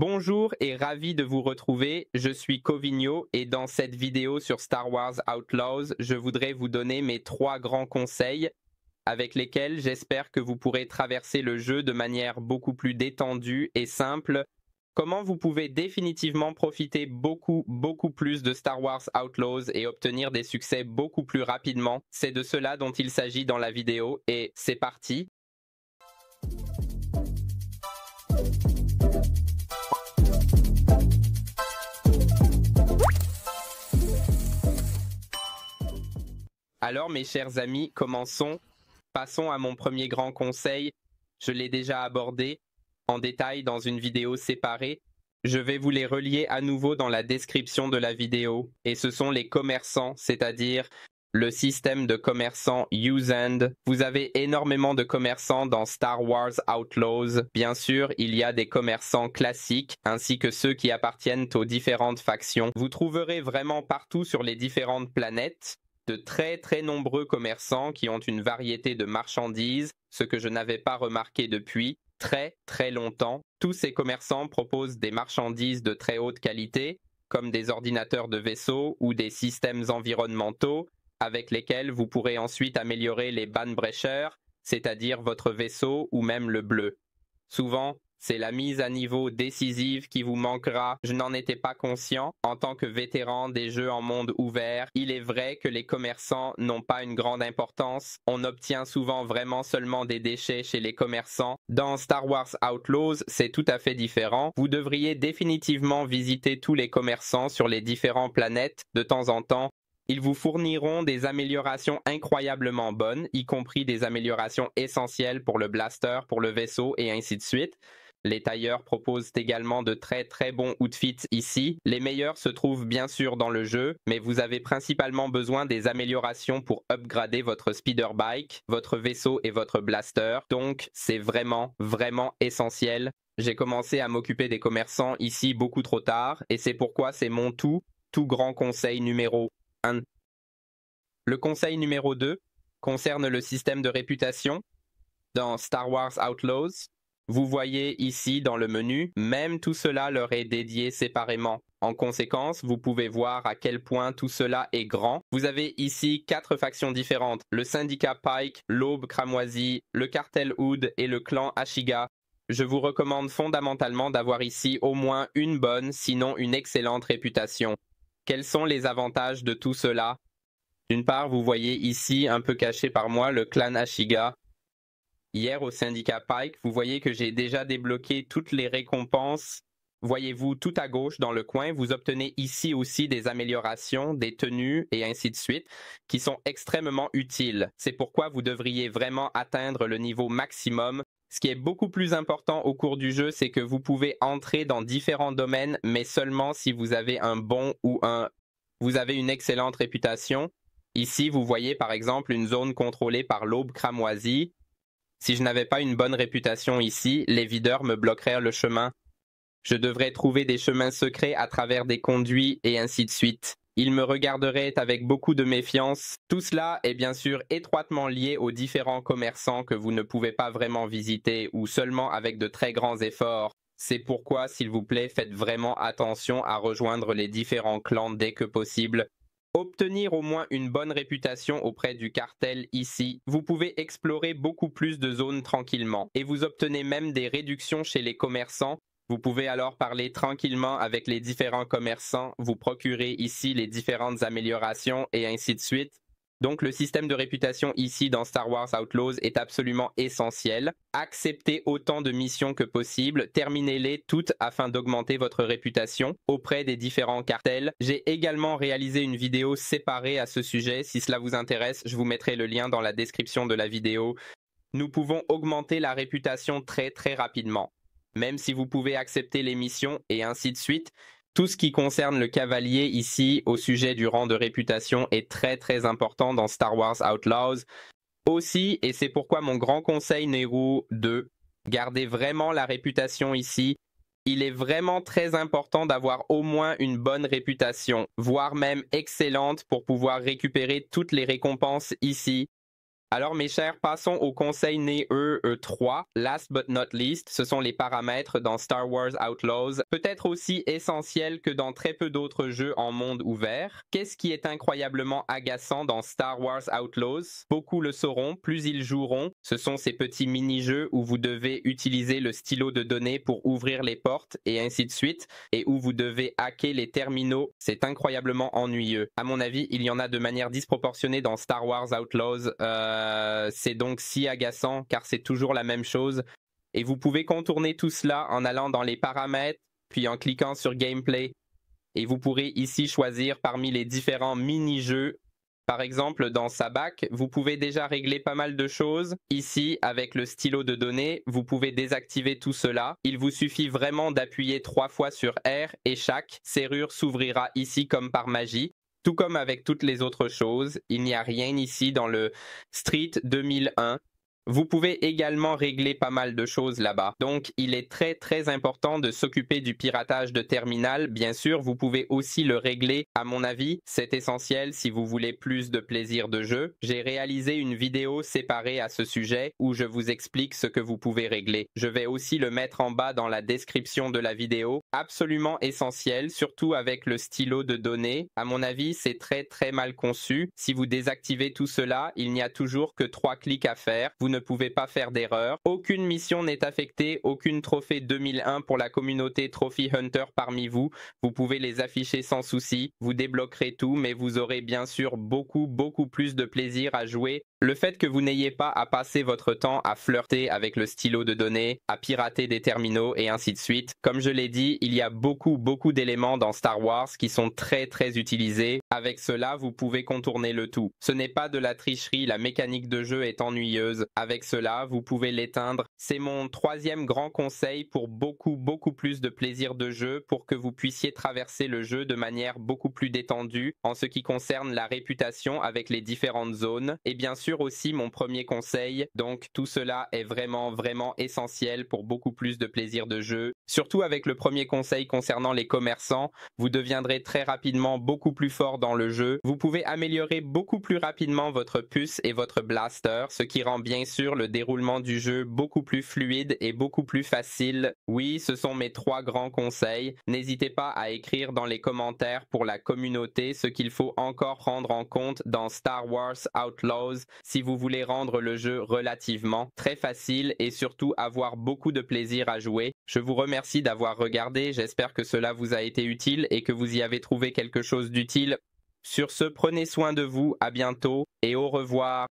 Bonjour et ravi de vous retrouver, je suis Covigno et dans cette vidéo sur Star Wars Outlaws, je voudrais vous donner mes trois grands conseils avec lesquels j'espère que vous pourrez traverser le jeu de manière beaucoup plus détendue et simple. Comment vous pouvez définitivement profiter beaucoup, beaucoup plus de Star Wars Outlaws et obtenir des succès beaucoup plus rapidement. C'est de cela dont il s'agit dans la vidéo et c'est parti. Alors mes chers amis, commençons. Passons à mon premier grand conseil. Je l'ai déjà abordé en détail dans une vidéo séparée. Je vais vous les relier à nouveau dans la description de la vidéo. Et ce sont les commerçants, c'est-à-dire le système de commerçants Use Vous avez énormément de commerçants dans Star Wars Outlaws. Bien sûr, il y a des commerçants classiques ainsi que ceux qui appartiennent aux différentes factions. Vous trouverez vraiment partout sur les différentes planètes de très très nombreux commerçants qui ont une variété de marchandises, ce que je n'avais pas remarqué depuis très très longtemps. Tous ces commerçants proposent des marchandises de très haute qualité, comme des ordinateurs de vaisseaux ou des systèmes environnementaux, avec lesquels vous pourrez ensuite améliorer les banbrecheurs, c'est-à-dire votre vaisseau ou même le bleu. Souvent, c'est la mise à niveau décisive qui vous manquera. Je n'en étais pas conscient. En tant que vétéran des jeux en monde ouvert, il est vrai que les commerçants n'ont pas une grande importance. On obtient souvent vraiment seulement des déchets chez les commerçants. Dans Star Wars Outlaws, c'est tout à fait différent. Vous devriez définitivement visiter tous les commerçants sur les différentes planètes de temps en temps. Ils vous fourniront des améliorations incroyablement bonnes, y compris des améliorations essentielles pour le blaster, pour le vaisseau et ainsi de suite. Les tailleurs proposent également de très très bons outfits ici. Les meilleurs se trouvent bien sûr dans le jeu, mais vous avez principalement besoin des améliorations pour upgrader votre speeder bike, votre vaisseau et votre blaster. Donc c'est vraiment vraiment essentiel. J'ai commencé à m'occuper des commerçants ici beaucoup trop tard et c'est pourquoi c'est mon tout tout grand conseil numéro 1. Le conseil numéro 2 concerne le système de réputation. Dans Star Wars Outlaws, vous voyez ici dans le menu, même tout cela leur est dédié séparément. En conséquence, vous pouvez voir à quel point tout cela est grand. Vous avez ici quatre factions différentes, le syndicat Pike, l'aube cramoisie, le cartel Hood et le clan Ashiga. Je vous recommande fondamentalement d'avoir ici au moins une bonne, sinon une excellente réputation. Quels sont les avantages de tout cela D'une part, vous voyez ici, un peu caché par moi, le clan Ashiga, hier au syndicat Pike. Vous voyez que j'ai déjà débloqué toutes les récompenses. Voyez-vous tout à gauche dans le coin, vous obtenez ici aussi des améliorations, des tenues et ainsi de suite qui sont extrêmement utiles. C'est pourquoi vous devriez vraiment atteindre le niveau maximum ce qui est beaucoup plus important au cours du jeu, c'est que vous pouvez entrer dans différents domaines, mais seulement si vous avez un bon ou un... Vous avez une excellente réputation. Ici, vous voyez par exemple une zone contrôlée par l'aube cramoisie. Si je n'avais pas une bonne réputation ici, les videurs me bloqueraient le chemin. Je devrais trouver des chemins secrets à travers des conduits et ainsi de suite. Ils me regarderaient avec beaucoup de méfiance. Tout cela est bien sûr étroitement lié aux différents commerçants que vous ne pouvez pas vraiment visiter ou seulement avec de très grands efforts. C'est pourquoi, s'il vous plaît, faites vraiment attention à rejoindre les différents clans dès que possible. Obtenir au moins une bonne réputation auprès du cartel ici, vous pouvez explorer beaucoup plus de zones tranquillement et vous obtenez même des réductions chez les commerçants vous pouvez alors parler tranquillement avec les différents commerçants, vous procurer ici les différentes améliorations et ainsi de suite. Donc le système de réputation ici dans Star Wars Outlaws est absolument essentiel. Acceptez autant de missions que possible, terminez-les toutes afin d'augmenter votre réputation auprès des différents cartels. J'ai également réalisé une vidéo séparée à ce sujet, si cela vous intéresse, je vous mettrai le lien dans la description de la vidéo. Nous pouvons augmenter la réputation très très rapidement. Même si vous pouvez accepter les missions et ainsi de suite, tout ce qui concerne le cavalier ici au sujet du rang de réputation est très très important dans Star Wars Outlaws aussi, et c'est pourquoi mon grand conseil Nehru 2, gardez vraiment la réputation ici. Il est vraiment très important d'avoir au moins une bonne réputation, voire même excellente pour pouvoir récupérer toutes les récompenses ici. Alors mes chers, passons au conseil né e 3 e, e Last but not least, ce sont les paramètres dans Star Wars Outlaws, peut-être aussi essentiels que dans très peu d'autres jeux en monde ouvert. Qu'est-ce qui est incroyablement agaçant dans Star Wars Outlaws Beaucoup le sauront, plus ils joueront. Ce sont ces petits mini-jeux où vous devez utiliser le stylo de données pour ouvrir les portes et ainsi de suite, et où vous devez hacker les terminaux. C'est incroyablement ennuyeux. À mon avis, il y en a de manière disproportionnée dans Star Wars Outlaws. Euh, euh, c'est donc si agaçant car c'est toujours la même chose. Et vous pouvez contourner tout cela en allant dans les paramètres, puis en cliquant sur gameplay. Et vous pourrez ici choisir parmi les différents mini-jeux. Par exemple, dans Sabac, vous pouvez déjà régler pas mal de choses. Ici, avec le stylo de données, vous pouvez désactiver tout cela. Il vous suffit vraiment d'appuyer trois fois sur R et chaque serrure s'ouvrira ici comme par magie tout comme avec toutes les autres choses, il n'y a rien ici dans le Street 2001 vous pouvez également régler pas mal de choses là-bas. Donc, il est très très important de s'occuper du piratage de terminal. Bien sûr, vous pouvez aussi le régler. À mon avis, c'est essentiel si vous voulez plus de plaisir de jeu. J'ai réalisé une vidéo séparée à ce sujet où je vous explique ce que vous pouvez régler. Je vais aussi le mettre en bas dans la description de la vidéo. Absolument essentiel, surtout avec le stylo de données. À mon avis, c'est très très mal conçu. Si vous désactivez tout cela, il n'y a toujours que trois clics à faire. Vous ne ne pouvez pas faire d'erreur. Aucune mission n'est affectée, aucune trophée 2001 pour la communauté Trophy Hunter parmi vous. Vous pouvez les afficher sans souci, vous débloquerez tout, mais vous aurez bien sûr beaucoup, beaucoup plus de plaisir à jouer le fait que vous n'ayez pas à passer votre temps à flirter avec le stylo de données, à pirater des terminaux et ainsi de suite. Comme je l'ai dit, il y a beaucoup beaucoup d'éléments dans Star Wars qui sont très très utilisés. Avec cela, vous pouvez contourner le tout. Ce n'est pas de la tricherie, la mécanique de jeu est ennuyeuse. Avec cela, vous pouvez l'éteindre. C'est mon troisième grand conseil pour beaucoup beaucoup plus de plaisir de jeu pour que vous puissiez traverser le jeu de manière beaucoup plus détendue en ce qui concerne la réputation avec les différentes zones et eh bien sûr aussi mon premier conseil. Donc tout cela est vraiment vraiment essentiel pour beaucoup plus de plaisir de jeu. Surtout avec le premier conseil concernant les commerçants, vous deviendrez très rapidement beaucoup plus fort dans le jeu. Vous pouvez améliorer beaucoup plus rapidement votre puce et votre blaster, ce qui rend bien sûr le déroulement du jeu beaucoup plus fluide et beaucoup plus facile. Oui, ce sont mes trois grands conseils. N'hésitez pas à écrire dans les commentaires pour la communauté ce qu'il faut encore prendre en compte dans Star Wars Outlaws si vous voulez rendre le jeu relativement très facile et surtout avoir beaucoup de plaisir à jouer. Je vous remercie d'avoir regardé, j'espère que cela vous a été utile et que vous y avez trouvé quelque chose d'utile. Sur ce, prenez soin de vous, à bientôt et au revoir.